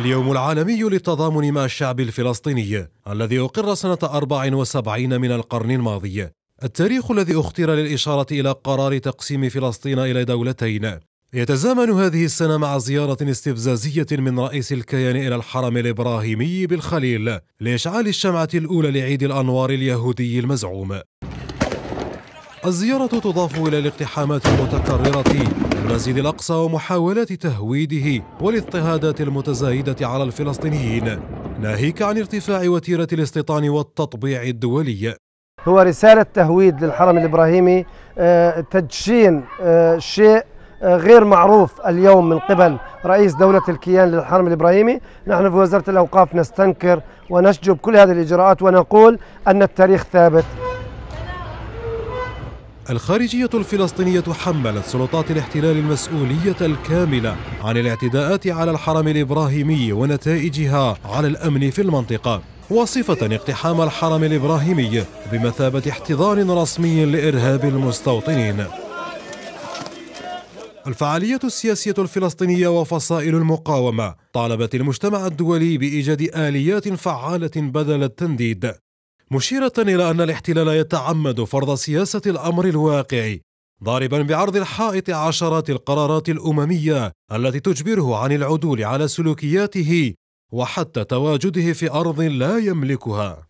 اليوم العالمي للتضامن مع الشعب الفلسطيني الذي أقر سنة 74 من القرن الماضي التاريخ الذي اختير للإشارة إلى قرار تقسيم فلسطين إلى دولتين يتزامن هذه السنة مع زيارة استفزازية من رئيس الكيان إلى الحرم الإبراهيمي بالخليل لإشعال الشمعة الأولى لعيد الأنوار اليهودي المزعوم الزيارة تضاف إلى الاقتحامات المتكررة للمسجد الأقصى ومحاولات تهويده والاضطهادات المتزايدة على الفلسطينيين ناهيك عن ارتفاع وتيرة الاستيطان والتطبيع الدولي هو رسالة تهويد للحرم الإبراهيمي آه، تدشين آه، شيء آه، غير معروف اليوم من قبل رئيس دولة الكيان للحرم الإبراهيمي نحن في وزارة الأوقاف نستنكر ونشجب كل هذه الإجراءات ونقول أن التاريخ ثابت الخارجية الفلسطينية حملت سلطات الاحتلال المسؤولية الكاملة عن الاعتداءات على الحرم الإبراهيمي ونتائجها على الأمن في المنطقة وصفة اقتحام الحرم الإبراهيمي بمثابة احتضان رسمي لإرهاب المستوطنين الفعالية السياسية الفلسطينية وفصائل المقاومة طالبت المجتمع الدولي بإيجاد آليات فعالة بدل التنديد مشيرة إلى أن الاحتلال يتعمد فرض سياسة الأمر الواقع ضاربا بعرض الحائط عشرات القرارات الأممية التي تجبره عن العدول على سلوكياته وحتى تواجده في أرض لا يملكها